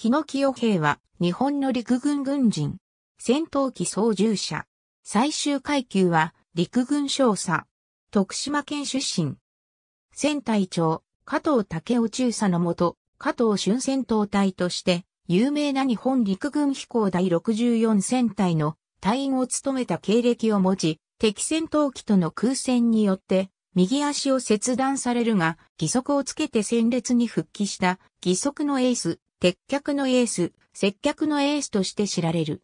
日野清平は日本の陸軍軍人。戦闘機操縦者。最終階級は陸軍少佐。徳島県出身。戦隊長、加藤武雄中佐のもと、加藤春戦闘隊として、有名な日本陸軍飛行第64戦隊の隊員を務めた経歴を持ち、敵戦闘機との空戦によって、右足を切断されるが、義足をつけて戦列に復帰した義足のエース、鉄脚のエース、接客のエースとして知られる。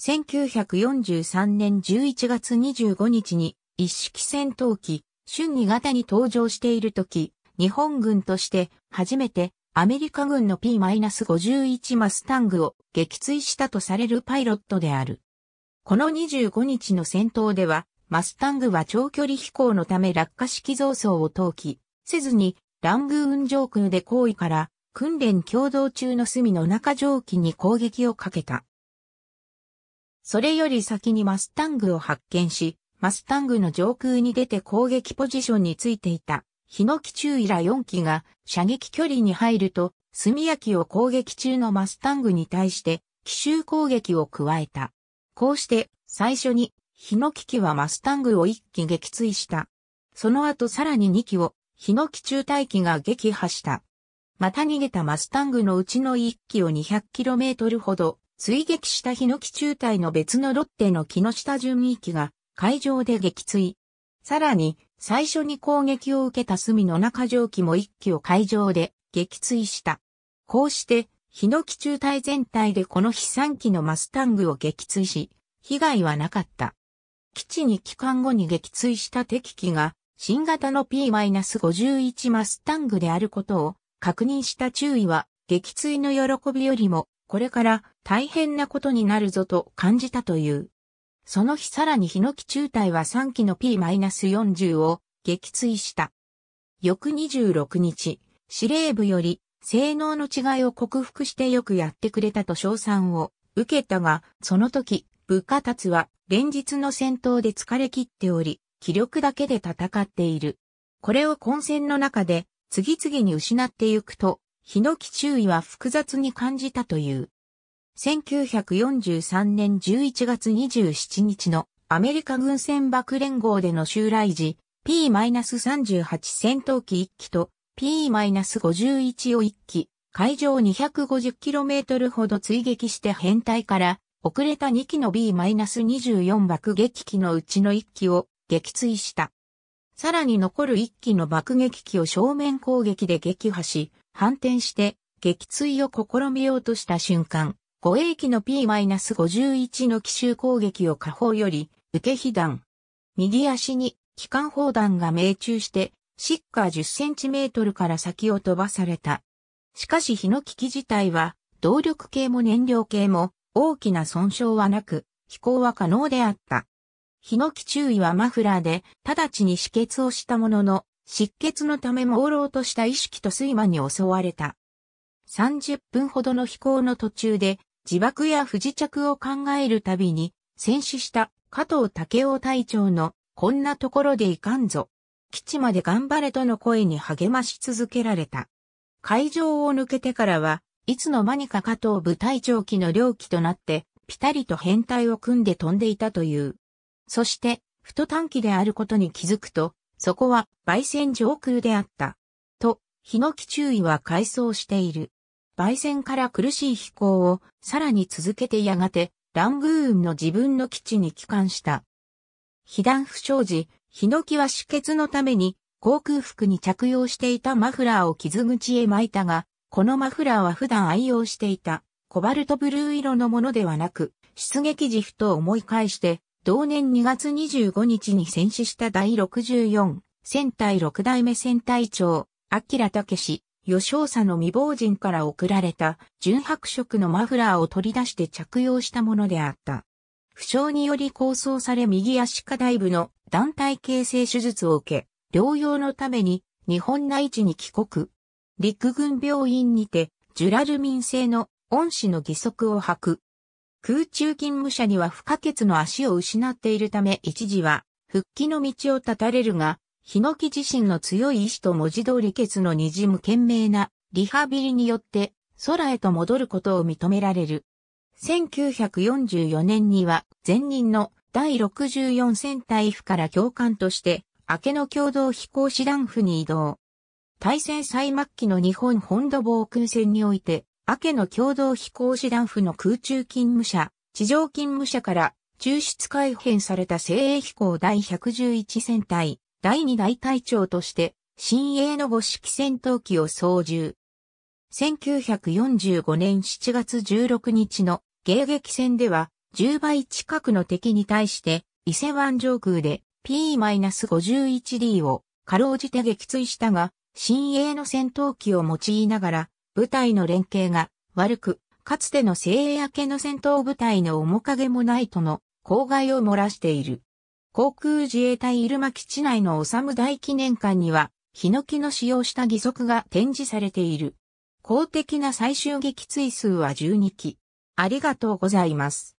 1943年11月25日に一式戦闘機、春2型に登場している時、日本軍として初めてアメリカ軍の P-51 マスタングを撃墜したとされるパイロットである。この25日の戦闘では、マスタングは長距離飛行のため落下式造装を投棄せずに、ラングーン上空で行為から訓練共同中の隅の中蒸気に攻撃をかけた。それより先にマスタングを発見し、マスタングの上空に出て攻撃ポジションについていた、ヒノキ中イ来4機が射撃距離に入ると、炭焼きを攻撃中のマスタングに対して、奇襲攻撃を加えた。こうして、最初に、ヒノキ機はマスタングを1機撃墜した。その後さらに2機を、ヒノキ中隊機が撃破した。また逃げたマスタングのうちの一機を 200km ほど追撃したヒノキ中隊の別のロッテの木下順位機が海上で撃墜。さらに、最初に攻撃を受けた隅の中蒸機も一機を海上で撃墜した。こうして、ヒノキ中隊全体でこの飛散機のマスタングを撃墜し、被害はなかった。基地に帰還後に撃墜した敵機が、新型の P-51 マスタングであることを確認した注意は、撃墜の喜びよりも、これから大変なことになるぞと感じたという。その日さらにヒノキ中隊は3機の P-40 を撃墜した。翌26日、司令部より性能の違いを克服してよくやってくれたと称賛を受けたが、その時、部下たは連日の戦闘で疲れ切っており、気力だけで戦っている。これを混戦の中で次々に失ってゆくと、ヒノキ注意は複雑に感じたという。1943年11月27日のアメリカ軍船爆連合での襲来時、P-38 戦闘機1機と P-51 を1機、海上 250km ほど追撃して編隊から遅れた2機の B-24 爆撃機のうちの1機を撃墜した。さらに残る1機の爆撃機を正面攻撃で撃破し、反転して撃墜を試みようとした瞬間、護衛機の P-51 の奇襲攻撃を下方より受け被弾。右足に機関砲弾が命中して、シッカー10センチメートルから先を飛ばされた。しかし日の機器自体は、動力系も燃料系も大きな損傷はなく、飛行は可能であった。ヒノキ注意はマフラーで、直ちに止血をしたものの、失血のため朦朧とした意識と睡魔に襲われた。30分ほどの飛行の途中で、自爆や不時着を考えるたびに、戦死した加藤武雄隊長の、こんなところでいかんぞ。基地まで頑張れとの声に励まし続けられた。会場を抜けてからは、いつの間にか加藤部隊長機の両機となって、ピタリと変態を組んで飛んでいたという。そして、ふと短期であることに気づくと、そこは、焙煎上空であった。と、ヒノキ注意は回想している。焙煎から苦しい飛行を、さらに続けてやがて、ラングーンの自分の基地に帰還した。被弾不祥時、ヒノキは止血のために、航空服に着用していたマフラーを傷口へ巻いたが、このマフラーは普段愛用していた、コバルトブルー色のものではなく、出撃時ふと思い返して、同年2月25日に戦死した第64戦隊6代目戦隊長、明武氏、吉尾佐の未亡人から送られた純白色のマフラーを取り出して着用したものであった。負傷により構想され右足下大部の団体形成手術を受け、療養のために日本内地に帰国。陸軍病院にて、ジュラルミン製の恩師の義足を履く。空中勤務者には不可欠の足を失っているため一時は復帰の道を断たれるが、ヒノキ自身の強い意志と文字通り血の滲む懸命なリハビリによって空へと戻ることを認められる。1944年には前任の第64戦隊府から教官として明けの共同飛行士団府に移動。大戦最末期の日本本土防空戦においてアケの共同飛行士団府の空中勤務者、地上勤務者から抽出改編された精鋭飛行第111戦隊、第2大隊長として、新鋭の五式戦闘機を操縦。1945年7月16日の迎撃戦では、10倍近くの敵に対して、伊勢湾上空で P-51D をかろうじて撃墜したが、新鋭の戦闘機を用いながら、部隊の連携が悪く、かつての精鋭明けの戦闘部隊の面影もないとの公害を漏らしている。航空自衛隊入間基地内の修む大記念館には、ヒノキの使用した義足が展示されている。公的な最終撃墜数は12機。ありがとうございます。